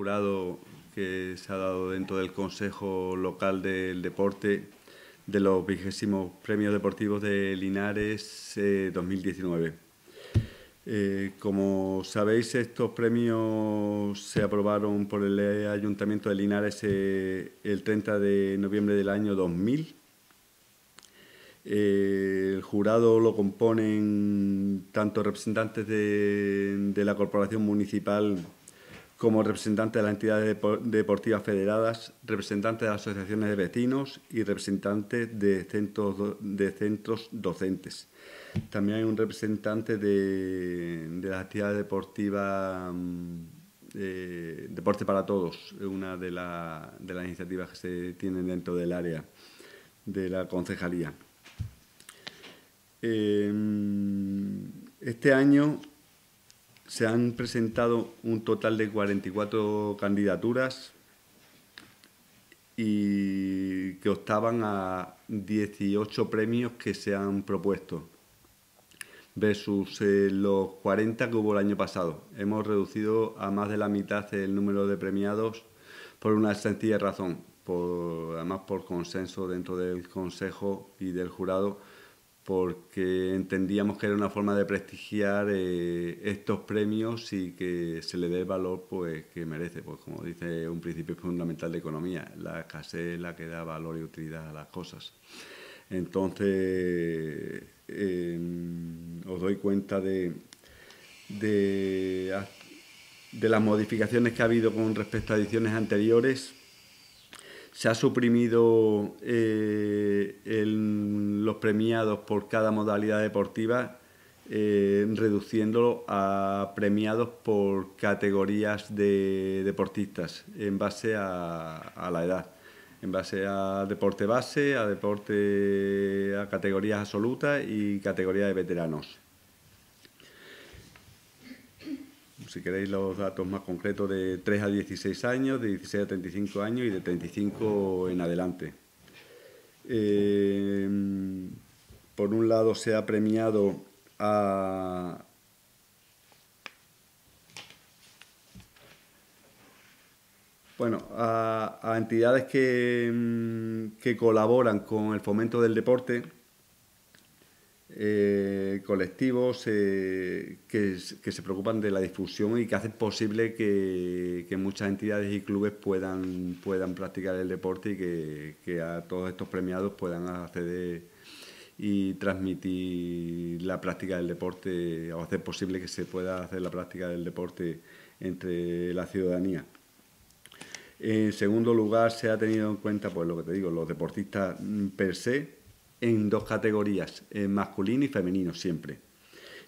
jurado que se ha dado dentro del Consejo Local del Deporte de los vigésimos premios deportivos de Linares 2019. Eh, eh, como sabéis, estos premios se aprobaron por el Ayuntamiento de Linares eh, el 30 de noviembre del año 2000. el jurado lo componen tanto representantes de la Corporación Municipal como representante de las entidades deportivas federadas, representante de las asociaciones de vecinos y representante de centros, docentes. También hay un representante de, las la actividad deportiva mm, eh, Deporte para Todos, una de, las iniciativas que se tienen dentro del área de la concejalía. Em, este año se han presentado un total de 44 candidaturas y que optaban a 18 premios que se han propuesto versus eh, los 40 que hubo el año pasado. Hemos reducido a más de la mitad el número de premiados por una sencilla razón, además por consenso dentro del Consejo y del jurado, porque entendíamos que era una forma de prestigiar eh, estos premios y que se le dé el valor pues, que merece, pues como dice un principio fundamental de economía, la escasez es la que da valor y utilidad a las cosas. Entonces, em, os doy cuenta de las modificaciones que ha habido con respecto a ediciones anteriores, se ha suprimido eh, los premiados por cada modalidad deportiva, eh, reduciéndolo a premiados por categorías de deportistas en base a, la edad, en base a deporte base, a deporte a categorías absolutas y categoría de veteranos. si queréis los datos más concretos, de 3 a 16 años, de 16 a 35 años y de 35 en adelante. Eh, por un lado se ha premiado a, Bueno, a, entidades que, mm, que, colaboran con el fomento del deporte, eh, colectivos eh, que, se preocupan de la difusión y que hacen posible que, muchas entidades y clubes puedan, puedan practicar el deporte y que, que a todos estos premiados puedan acceder y transmitir la práctica del deporte o hacer posible que se pueda hacer la práctica del deporte entre la ciudadanía. En segundo lugar, se ha tenido en cuenta, pues lo que te digo, los deportistas mm, per se, en dos categorías, en eh, masculino y femenino siempre.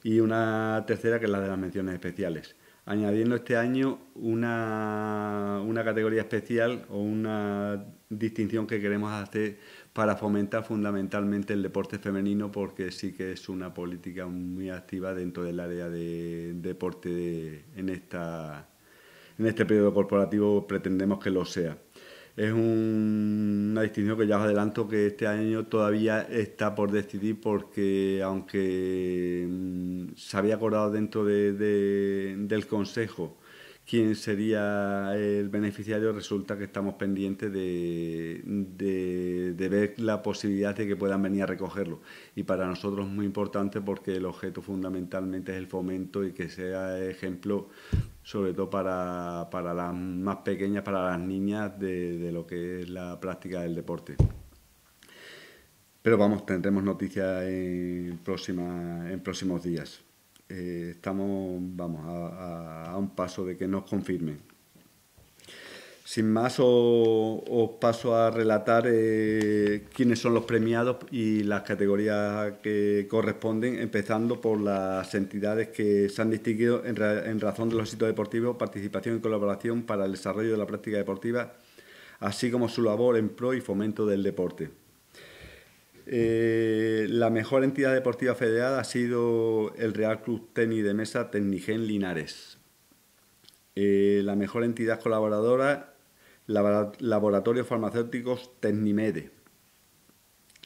Y una tercera que es la de las menciones especiales. Añadiendo este año una, una categoría especial o una distinción que queremos hacer para fomentar fundamentalmente el deporte femenino porque sí que es una política muy activa dentro del área de deporte en, esta, en este periodo corporativo pretendemos que lo sea. Es una distinción que ya os adelanto que este año todavía está por decidir porque aunque mm, se había acordado dentro de, del Consejo quién sería el beneficiario, resulta que estamos pendientes de, ver la posibilidad de que puedan venir a recogerlo. Y para nosotros es muy importante porque el objeto fundamentalmente es el fomento y que sea ejemplo, sobre todo para, las más pequeñas, para las niñas, de, lo que es la práctica del deporte. Pero vamos, tendremos noticias en, próxima, en próximos días. Eh, estamos, vamos, a, a un paso de que nos confirmen. Sin más, os, paso a relatar eh, quiénes son los premiados y las categorías que corresponden, empezando por las entidades que se han distinguido en, razón de los sitios deportivos, participación y colaboración para el desarrollo de la práctica deportiva, así como su labor en pro y fomento del deporte. Eh, la mejor entidad deportiva federada ha sido el Real Club Tenis de Mesa Tecnigen Linares, eh, la mejor entidad colaboradora, Laboratorios Farmacéuticos Tecnimede.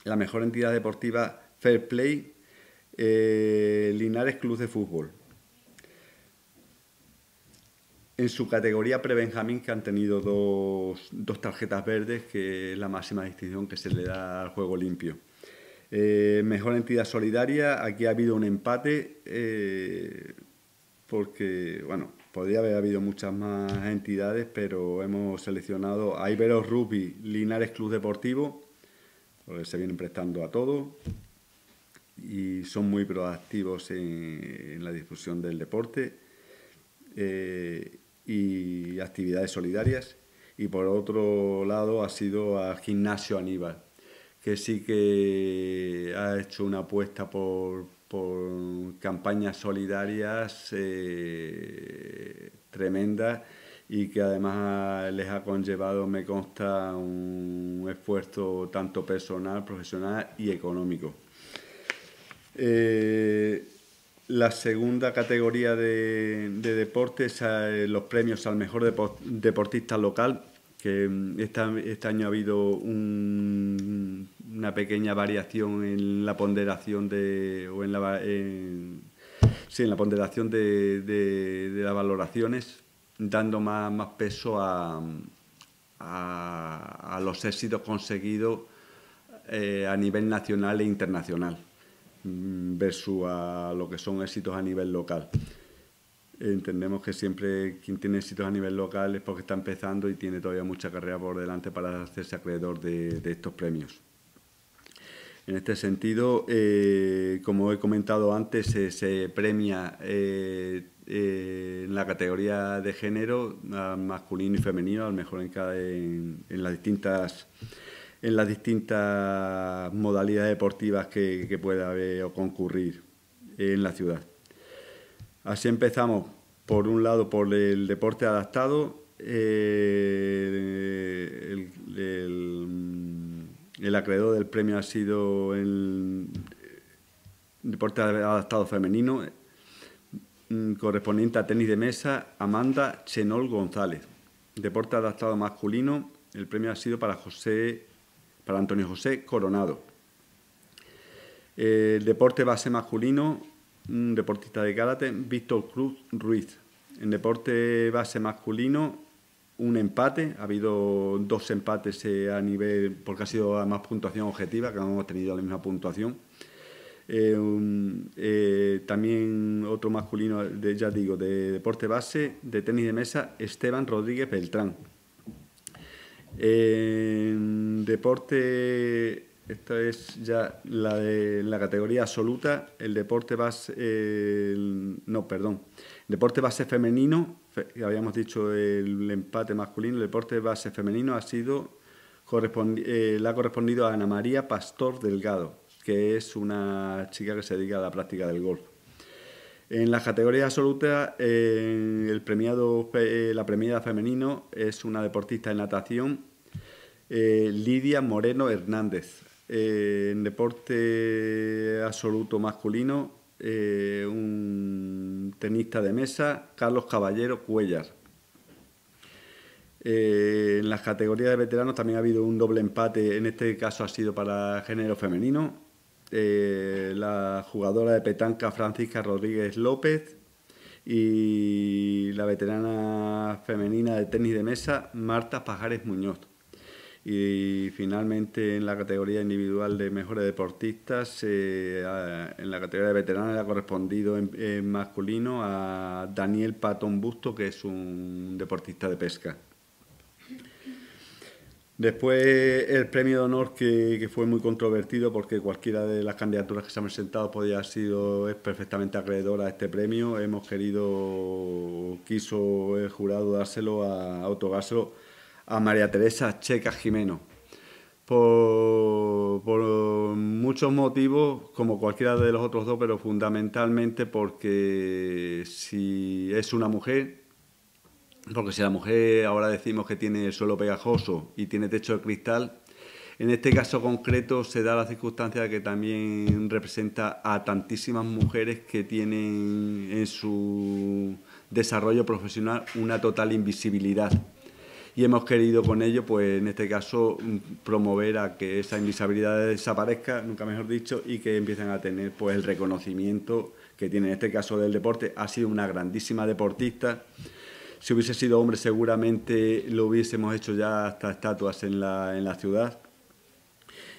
La mejor entidad deportiva, Fair Play, eh, Linares Club de Fútbol. En su categoría pre-Benjamín, que han tenido dos, tarjetas verdes, que es la máxima distinción que se le da al juego limpio. Eh, mejor entidad solidaria, aquí ha habido un empate, porque, bueno, Podría haber habido muchas más entidades, pero hemos seleccionado a Iberos Rugby Linares Club Deportivo, porque se vienen prestando a todo y son muy proactivos en, la difusión del deporte eh, y actividades solidarias. Y por otro lado ha sido a Gimnasio Aníbal, que sí que ha hecho una apuesta por campañas solidarias eh, tremendas y que además les ha conllevado, me consta, un esfuerzo tanto personal, profesional y económico. Eh, la segunda categoría de, de deportes, eh, los premios al mejor deportista local, que mm, este año ha habido un una pequeña variación en la ponderación de, o en la, la ponderación de, las valoraciones, dando más, peso a, los éxitos conseguidos eh, a nivel nacional e internacional mm, versus a lo que son éxitos a nivel local. Entendemos que siempre quien tiene éxitos a nivel local es porque está empezando y tiene todavía mucha carrera por delante para hacerse acreedor de estos premios. En este sentido, eh, como he comentado antes, eh, se premia eh, en la categoría de género masculino y femenino, al mejor en, cada, en, las distintas en las distintas modalidades deportivas que, pueda haber o concurrir en la ciudad. Así empezamos, por un lado, por el deporte adaptado, el acreedor del premio ha sido el deporte adaptado femenino, mm, correspondiente a tenis de mesa, Amanda Chenol González. Deporte adaptado masculino, el premio ha sido para José, para Antonio José Coronado. deporte base masculino, un mm, deportista de karate, Víctor Cruz Ruiz. En deporte base masculino, un empate, ha habido dos empates eh, a nivel, porque ha sido más puntuación objetiva, que no hemos tenido la misma puntuación. Eh, eh, también otro masculino, de, ya digo, de deporte base, de tenis de mesa, Esteban Rodríguez Beltrán. deporte, esta es ya la de la categoría absoluta, el deporte base, no, perdón, deporte base femenino, habíamos dicho el empate masculino, el deporte base femenino ha sido eh, le ha correspondido a Ana María Pastor Delgado, que es una chica que se dedica a la práctica del golf. En la categoría absoluta, eh, el premiado, eh, la premiada femenino es una deportista en natación, Lidia Moreno Hernández. en deporte absoluto masculino, eh, un tenista de mesa, Carlos Caballero Cuellar. Eh, en las categorías de veteranos también ha habido un doble empate, en este caso ha sido para género femenino. Eh, la jugadora de petanca Francisca Rodríguez López y la veterana femenina de tenis de mesa Marta Pajares Muñoz. Y finalmente en la categoría individual de mejores deportistas, eh, en la categoría de veteranos le ha correspondido en, masculino a Daniel Patón Busto, que es un deportista de pesca. Después el premio de honor que, fue muy controvertido porque cualquiera de las candidaturas que se han presentado podía sido es perfectamente acreedora a este premio. Hemos querido, quiso el jurado dárselo a Autogáselo a María Teresa Checa Jimeno. Por, muchos motivos, como cualquiera de los otros dos, pero fundamentalmente porque si es una mujer, porque si la mujer ahora decimos que tiene suelo pegajoso y tiene techo de cristal, en este caso concreto se da la circunstancia de que también representa a tantísimas mujeres que tienen en su desarrollo profesional una total invisibilidad y hemos querido con ello, pues en este caso, mm, promover a que esa invisibilidad desaparezca, nunca mejor dicho, y que empiecen a tener pues el reconocimiento que tiene en este caso del deporte. Ha sido una grandísima deportista. Si hubiese sido hombre, seguramente lo hubiésemos hecho ya hasta estatuas en la, ciudad.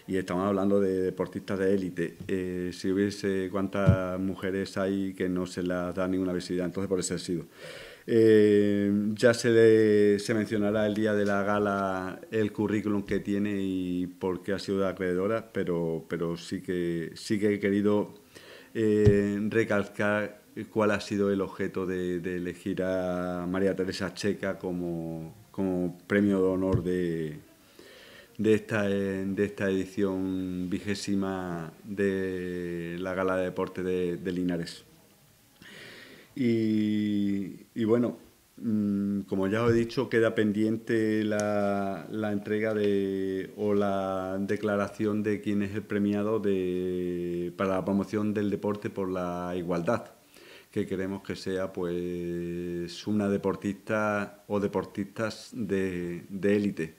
Y estamos hablando de deportistas de élite. Eh, si hubiese cuántas mujeres hay que no se las da ninguna visibilidad, entonces por eso ha sido. Eh, ya se, se mencionará el día de la gala el currículum que tiene y por qué ha sido acreedora, pero, pero sí, que, sí que he querido eh, recalcar cuál ha sido el objeto de, elegir a María Teresa Checa como, como premio de honor de, de esta, de esta edición vigésima de la Gala de Deporte de Linares. Y, bueno, mm, como ya os he dicho, queda pendiente la, entrega de, o la declaración de quién es el premiado de, para la promoción del deporte por la igualdad que queremos que sea pues una deportista o deportistas de élite,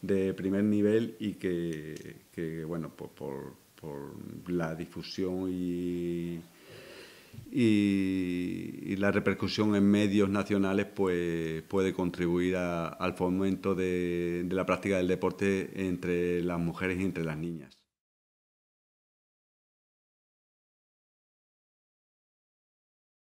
de, primer nivel y que, bueno, pues, por, por la difusión y, y, la repercusión en medios nacionales pues, puede contribuir al fomento de la práctica del deporte entre las mujeres y entre las niñas.